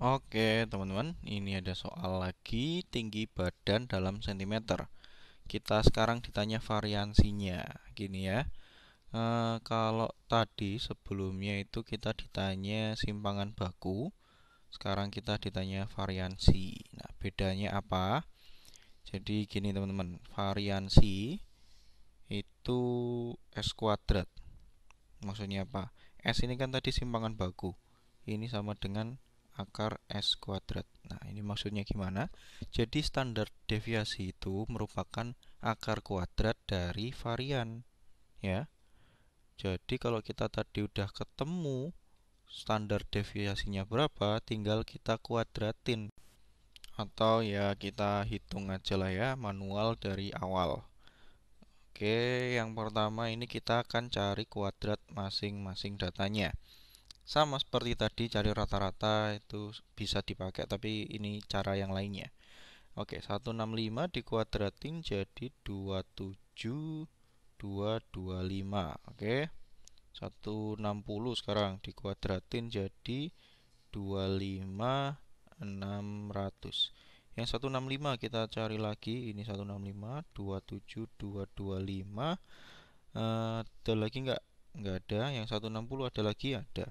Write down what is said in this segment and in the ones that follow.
Oke teman-teman, ini ada soal lagi tinggi badan dalam sentimeter. Kita sekarang ditanya variansinya, gini ya. E, kalau tadi sebelumnya itu kita ditanya simpangan baku, sekarang kita ditanya variansi. Nah bedanya apa? Jadi gini teman-teman, variansi itu s kuadrat. Maksudnya apa? S ini kan tadi simpangan baku. Ini sama dengan akar S kuadrat. Nah, ini maksudnya gimana? Jadi standar deviasi itu merupakan akar kuadrat dari varian, ya. Jadi kalau kita tadi udah ketemu standar deviasinya berapa, tinggal kita kuadratin. Atau ya kita hitung aja lah ya manual dari awal. Oke, yang pertama ini kita akan cari kuadrat masing-masing datanya sama seperti tadi cari rata-rata itu bisa dipakai tapi ini cara yang lainnya oke 165 dikuadratin jadi 27225. oke 160 sekarang dikuadratin jadi 25600. yang 165 kita cari lagi ini 165 27225 uh, ada lagi enggak enggak ada yang 160 ada lagi ada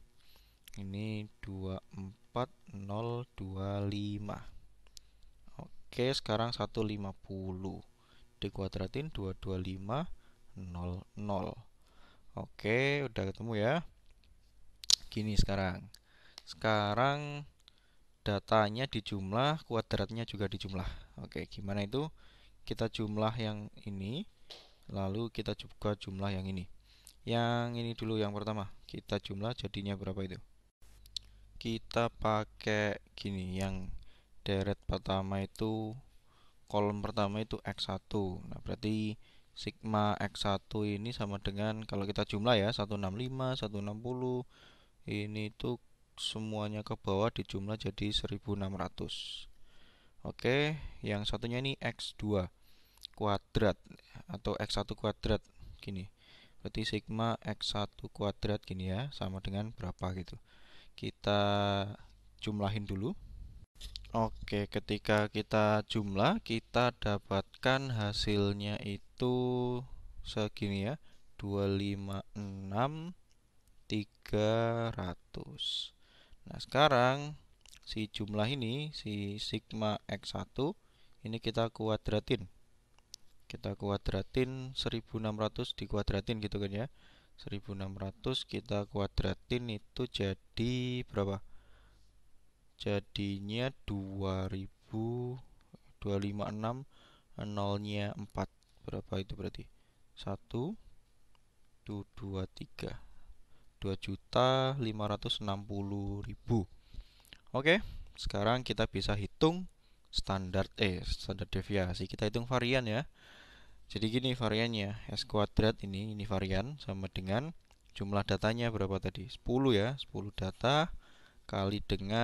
ini 24025 oke sekarang 150 dikuadratin 225 00 oke udah ketemu ya gini sekarang sekarang datanya dijumlah kuadratnya juga dijumlah oke gimana itu kita jumlah yang ini lalu kita juga jumlah yang ini yang ini dulu yang pertama kita jumlah jadinya berapa itu kita pakai gini yang deret pertama itu kolom pertama itu X1 nah berarti sigma X1 ini sama dengan kalau kita jumlah ya 165 160 ini tuh semuanya ke bawah dijumlah jadi 1600 oke yang satunya ini X2 kuadrat atau X1 kuadrat gini berarti sigma X1 kuadrat gini ya sama dengan berapa gitu kita jumlahin dulu Oke ketika kita jumlah kita dapatkan hasilnya itu segini ya 256 300 Nah sekarang si jumlah ini si sigma x1 ini kita kuadratin kita kuadratin 1600 dikuadratin gitu kan ya 1600 kita kuadratin itu jadi berapa jadinya 2000 256 nolnya 4 berapa itu berarti 1 2, 2 3 2 juta 560 ribu Oke sekarang kita bisa hitung standar eh standar deviasi kita hitung varian ya jadi gini variannya, S kuadrat ini, ini varian sama dengan jumlah datanya berapa tadi? 10 ya, 10 data kali dengan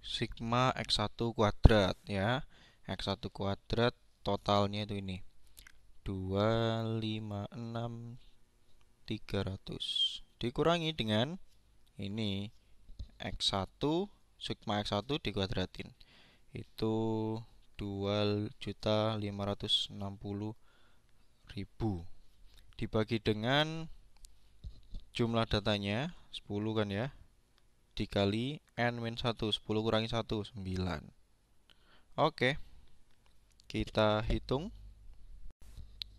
sigma X1 kuadrat ya. X1 kuadrat totalnya itu ini. 256300 300 dikurangi dengan ini X1 sigma X1 dikuadratin itu 2.560 ribu dibagi dengan jumlah datanya 10 kan ya dikali n-1 10 kurangi 1 9 oke kita hitung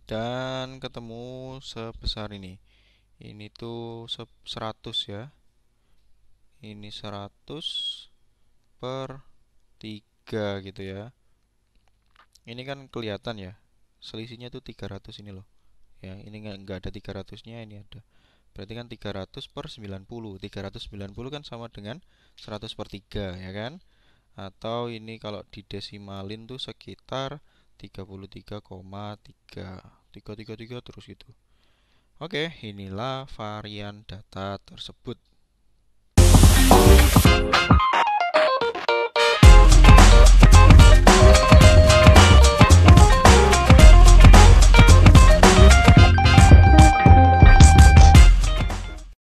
dan ketemu sebesar ini ini tuh 100 ya ini 100 per 3 gitu ya ini kan kelihatan ya selisihnya itu 300 ini loh ya ini enggak ada 300 nya ini ada berarti kan 300 per 90 390 kan sama dengan 100 per 3 ya kan atau ini kalau di desimalin tuh sekitar 33,3 333 terus gitu Oke inilah varian data tersebut